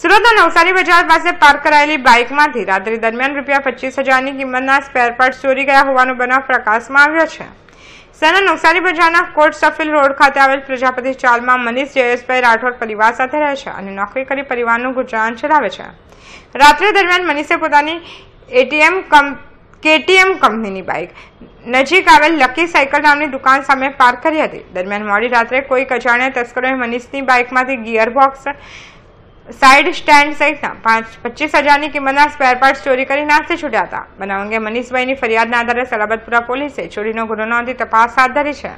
સુરતના નવસારી બજાર પાસે પાર્ક કરાયેલી બાઇકમાંથી રાત્રિ દરમિયાન રૂપિયા પચીસ હજારની કિંમતના સ્પેરપાર્ટ ચોરી ગયા હોવાનો બનાવ પ્રકાશમાં આવ્યો છે શહેરના નવસારી બજારના કોર્ટ સફિલ રોડ ખાતે આવેલ પ્રજાપતિ ચાલમાં મનીષ જયેશભાઈ રાઠોડ પરિવાર સાથે રહે છે અને નોકરી કરી પરિવારનું ગુજરાન ચલાવે છે રાત્રે દરમિયાન મનીષે પોતાની એટીએમ કેટીએમ કંપનીની બાઇક નજીક આવેલ લકી સાયકલ નામની દુકાન સામે પાર્ક કરી હતી દરમિયાન મોડી રાત્રે કોઈ અજાણ્યા તસ્કરોએ મનીષની બાઇકમાંથી ગિયરબોક્સ સાઈડ સ્ટેન્ડ સહિતના પાંચ પચીસ હજારની કિંમતના સ્પેરપાર્ટ ચોરી કરી નાસ્તે છૂટ્યા હતા બનાવ અંગે મનીષભાઈની ફરિયાદના આધારે સલાબતપુરા પોલીસે ચોરીનો ગુનો નોંધી તપાસ હાથ ધરી છે